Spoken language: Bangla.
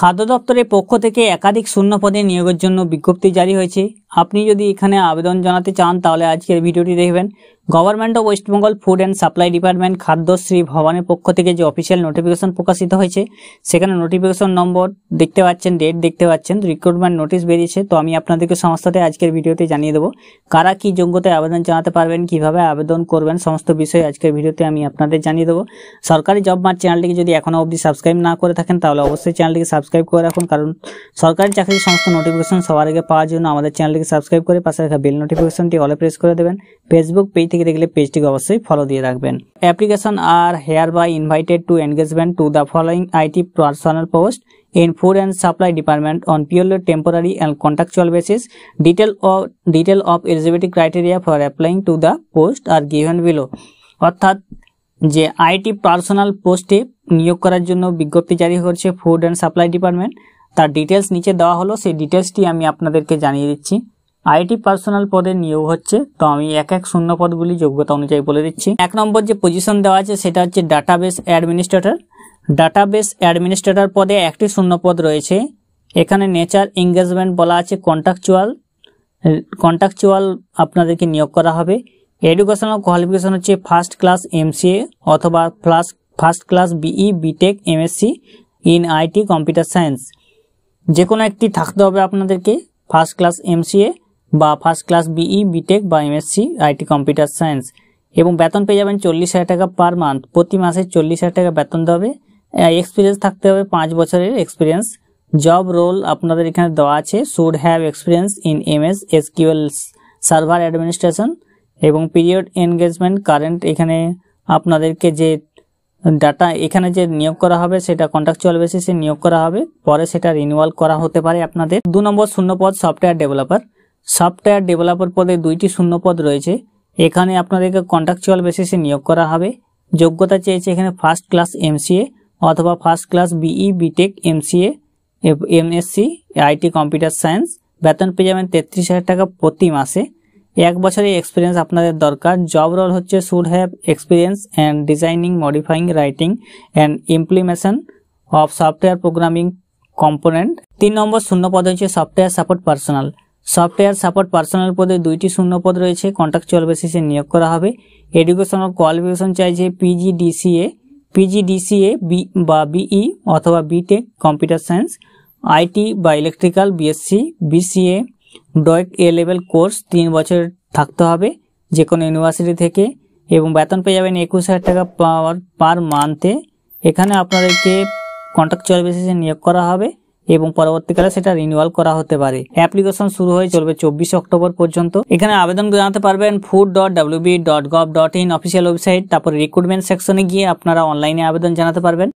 খাদ্য দপ্তরের পক্ষ থেকে একাধিক শূন্য পদে নিয়োগের জন্য বিজ্ঞপ্তি জারি হয়েছে আপনি যদি এখানে আবেদন জানাতে চান তাহলে আজকের ভিডিওটি দেখবেন government of West Bengal food and supply department খাদ্য শ্রী ভবানের পক্ষ থেকে যে অফিসিয়াল নোটিফিকেশন প্রকাশিত হয়েছে সেখানে নোটিফিকেশন নম্বর দেখতে পাচ্ছেন ডেট দেখতে পাচ্ছেন রিক্রুটমেন্ট নোটিশ বেরিয়েছে তো আমি আপনাদেরকে সমস্তটাই আজকের ভিডিওতে জানিয়ে দেবো কারা কি যোগ্যতায় আবেদন জানাতে পারবেন কিভাবে আবেদন করবেন সমস্ত বিষয়ে আজকের ভিডিওতে আমি আপনাদের জানিয়ে দেবো সরকারি জব মার চ্যানেলটিকে যদি এখনও অবধি সাবস্ক্রাইব না করে থাকেন তাহলে অবশ্যই চ্যানেলটিকে সাবস্ক্রাইব করে রাখুন কারণ সরকারি চাকরির সমস্ত নোটিফিকেশন সবার আগে পাওয়ার জন্য আমাদের চ্যানেলটিকে সাবস্ক্রাইব করে পাশে রাখা বেল নোটিফিকেশনটি অলে প্রেস করে দেবেন ফেসবুক পেজ থেকে দেখলে পেজটিকে অবশ্যই ফলো দিয়ে রাখবেন application are hereby invited to engagement to the following IT personal post in food and supply department on purely temporary and contractual basis detail of detail of eligibility criteria for applying to the post are given below অর্থাৎ যে আইটি পার্সোনাল পোস্টে নিয়োগ করার জন্য বিজ্ঞপ্তি জারি করছে ফুড অ্যান্ড সাপ্লাই ডিপার্টমেন্ট তার ডিটেলস নিচে দেওয়া হলো সেই ডিটেলসটি আমি আপনাদেরকে জানিয়ে দিচ্ছি আইটি পার্সোনাল পদে নিয়োগ হচ্ছে তো আমি এক এক শূন্য পদগুলি যোগ্যতা অনুযায়ী বলে দিচ্ছি এক নম্বর যে পজিশন দেওয়া আছে সেটা হচ্ছে ডাটাবেস অ্যাডমিনিস্ট্রেটর ডাটাবেস অ্যাডমিনিস্ট্রেটর পদে একটি শূন্য পদ রয়েছে এখানে নেচার এঙ্গেজমেন্ট বলা আছে কন্ট্রাকচুয়াল কন্ট্রাকচুয়াল আপনাদেরকে নিয়োগ করা হবে এডুকেশনাল কোয়ালিফিকেশন হচ্ছে ফার্স্ট ক্লাস এমসিএ অথবা plus first class BE BTech MSc in IT computer science যে কোনো একটি থাকতে হবে আপনাদেরকে ফার্স্ট ক্লাস এমসিএ বা ফার্স্ট ক্লাস বিই বিটেক বা এমএসসি আইটি কম্পিউটার সায়েন্স এবং বেতন পেয়ে যাবেন চল্লিশ হাজার টাকা পার মান্থ প্রতি মাসে চল্লিশ হাজার টাকা বেতন দেবে এক্সপিরিয়েন্স থাকতে হবে পাঁচ বছরের এক্সপিরিয়েন্স জব রোল আপনাদের এখানে দেওয়া আছে should have experience in M S SQL server administration এবং পিরিয়ড এনগেজমেন্ট কারেন্ট এখানে আপনাদেরকে যে ডাটা এখানে যে নিয়োগ করা হবে সেটা কন্ট্রাকচুয়াল বেসিসে নিয়োগ করা হবে পরে সেটা রিনিউয়াল করা হতে পারে আপনাদের দু নম্বর শূন্য পদ সফটওয়্যার ডেভেলপার সফটওয়্যার ডেভেলপার পদে দুইটি শূন্য পদ রয়েছে এখানে আপনাদেরকে কন্ট্রাকচুয়াল বেসিসে নিয়োগ করা হবে যোগ্যতা চেয়েছে এখানে ফার্স্ট ক্লাস এমসিএ অথবা first class BE BTech MCA MSc IT computer science বেতন পেয়ে যাবেন তেত্রিশ হাজার টাকা প্রতি মাসে এক বছরের এক্সপিরিয়েন্স আপনাদের দরকার জব রোল হচ্ছে should have experience and designing modifying writing and implementation of software programming component তিন নম্বর শূন্য পদ হচ্ছে software support personal software support personal পদে দুইটি শূন্য পদ রয়েছে কন্ট্রাকচুয়াল বেসিসে নিয়োগ করা হবে এডুকেশন ও কোয়ালিফিকেশন চাইছে পিজিডিসিএ পিজিডিসিএ বি বা বিই e অথবা বিটেক কম্পিউটার সায়েন্স আইটি বা electrical BSc BCA DOEACC A level course তিন বছর থাকতে হবে যে কোনো ইউনিভার্সিটি থেকে এবং বেতন পেয়ে যাবেন একুশ হাজার টাকা পাওয়ার পার মান্থে এখানে আপনাদেরকে কন্ট্রাকচুয়াল বেসিসে নিয়োগ করা হবে এবং পরবর্তীকালে সেটা রিনিউয়াল করা হতে পারে অ্যাপ্লিকেশন শুরু হয়ে চলবে চব্বিশ অক্টোবর পর্যন্ত এখানে আবেদন জানাতে পারবেন food dot WB dot gov dot in official website তারপর রিক্রুটমেন্ট সেকশনে গিয়ে আপনারা অনলাইনে আবেদন জানাতে পারবেন